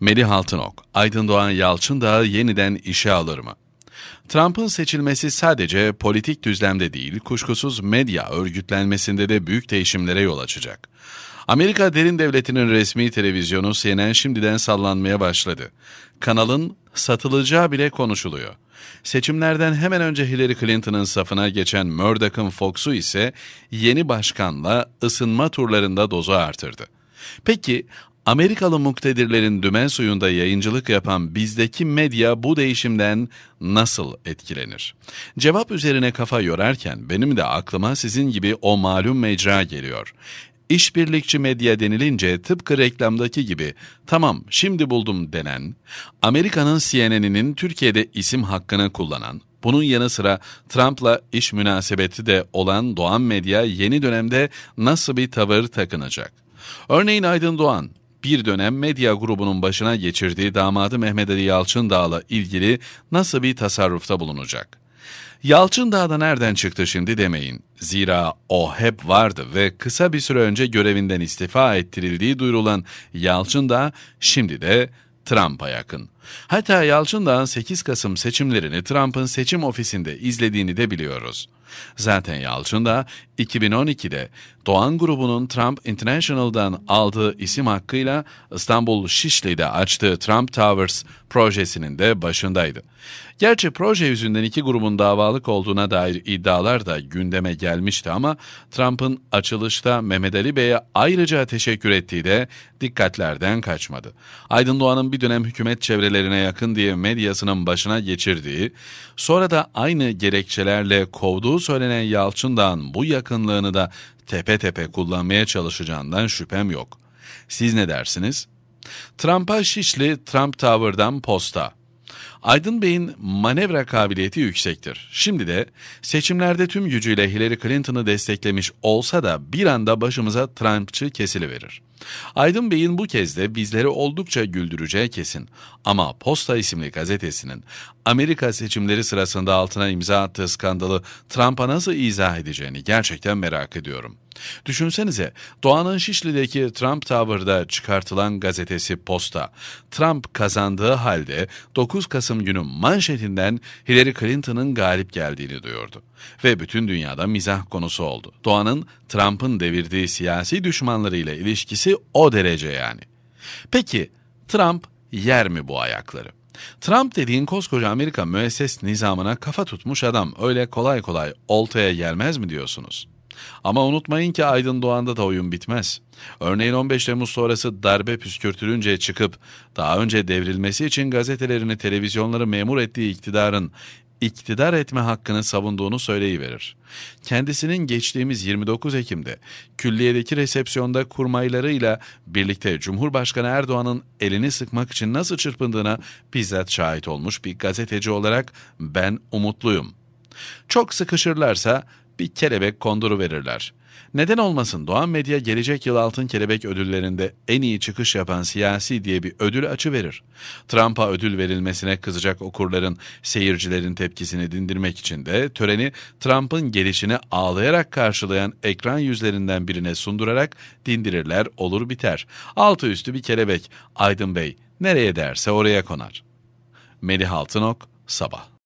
Melih Altınok, Aydın Doğan Yalçın da yeniden işe alır mı? Trump'ın seçilmesi sadece politik düzlemde değil, kuşkusuz medya örgütlenmesinde de büyük değişimlere yol açacak. Amerika derin devletinin resmi televizyonu CNN şimdiden sallanmaya başladı. Kanalın satılacağı bile konuşuluyor. Seçimlerden hemen önce Hillary Clinton'ın safına geçen Murdoch'ın Fox'u ise yeni başkanla ısınma turlarında dozu artırdı. Peki Amerikalı muktedirlerin dümen suyunda yayıncılık yapan bizdeki medya bu değişimden nasıl etkilenir? Cevap üzerine kafa yorarken benim de aklıma sizin gibi o malum mecra geliyor. İşbirlikçi medya denilince tıpkı reklamdaki gibi tamam şimdi buldum denen, Amerika'nın CNN'inin Türkiye'de isim hakkını kullanan, bunun yanı sıra Trump'la iş münasebeti de olan Doğan Medya yeni dönemde nasıl bir tavır takınacak? Örneğin Aydın Doğan, bir dönem medya grubunun başına geçirdiği damadı Mehmet Ali Yalçındağ'la ilgili nasıl bir tasarrufta bulunacak? Yalçındağ da nereden çıktı şimdi demeyin. Zira o hep vardı ve kısa bir süre önce görevinden istifa ettirildiği duyurulan Yalçındağ şimdi de Trump'a yakın. Hatta Yalçındağ'ın 8 Kasım seçimlerini Trump'ın seçim ofisinde izlediğini de biliyoruz. Zaten Yalçın da 2012'de Doğan grubunun Trump International'dan aldığı isim hakkıyla İstanbul Şişli'de açtığı Trump Towers projesinin de başındaydı. Gerçi proje yüzünden iki grubun davalık olduğuna dair iddialar da gündeme gelmişti ama Trump'ın açılışta Mehmet Ali Bey'e ayrıca teşekkür ettiği de dikkatlerden kaçmadı. Aydın Doğan'ın bir dönem hükümet çevrelerine yakın diye medyasının başına geçirdiği, sonra da aynı gerekçelerle kovduğu olduğu söylenen Yalçın'dan bu yakınlığını da tepe tepe kullanmaya çalışacağından şüphem yok. Siz ne dersiniz? Trump'a Şişli Trump Tower'dan posta. Aydın Bey'in manevra kabiliyeti yüksektir. Şimdi de seçimlerde tüm gücüyle Hillary Clinton'ı desteklemiş olsa da bir anda başımıza Trumpçı kesiliverir. Aydın Bey'in bu kez de bizleri oldukça güldüreceği kesin. Ama Posta isimli gazetesinin Amerika seçimleri sırasında altına imza attığı skandalı Trump'a nasıl izah edeceğini gerçekten merak ediyorum.'' Düşünsenize Doğan'ın Şişli'deki Trump Tower'da çıkartılan gazetesi Posta, Trump kazandığı halde 9 Kasım günü manşetinden Hillary Clinton'ın galip geldiğini duyurdu. Ve bütün dünyada mizah konusu oldu. Doğan'ın Trump'ın devirdiği siyasi düşmanlarıyla ilişkisi o derece yani. Peki Trump yer mi bu ayakları? Trump dediğin koskoca Amerika müesses nizamına kafa tutmuş adam öyle kolay kolay oltaya gelmez mi diyorsunuz? Ama unutmayın ki Aydın Doğan'da da oyun bitmez. Örneğin 15 Temmuz sonrası darbe püskürtülünce çıkıp daha önce devrilmesi için gazetelerini, televizyonları memur ettiği iktidarın iktidar etme hakkını savunduğunu söyleyiverir. Kendisinin geçtiğimiz 29 Ekim'de külliyedeki resepsiyonda kurmaylarıyla birlikte Cumhurbaşkanı Erdoğan'ın elini sıkmak için nasıl çırpındığına bizzat şahit olmuş bir gazeteci olarak ben umutluyum. Çok sıkışırlarsa bir kelebek konduru verirler. Neden olmasın Doğan Medya gelecek yıl Altın Kelebek ödüllerinde en iyi çıkış yapan siyasi diye bir ödül açı verir. Trump'a ödül verilmesine kızacak okurların, seyircilerin tepkisini dindirmek için de töreni Trump'ın gelişini ağlayarak karşılayan ekran yüzlerinden birine sundurarak dindirirler olur biter. Altı üstü bir kelebek Aydın Bey nereye derse oraya konar. Melih Altınok Sabah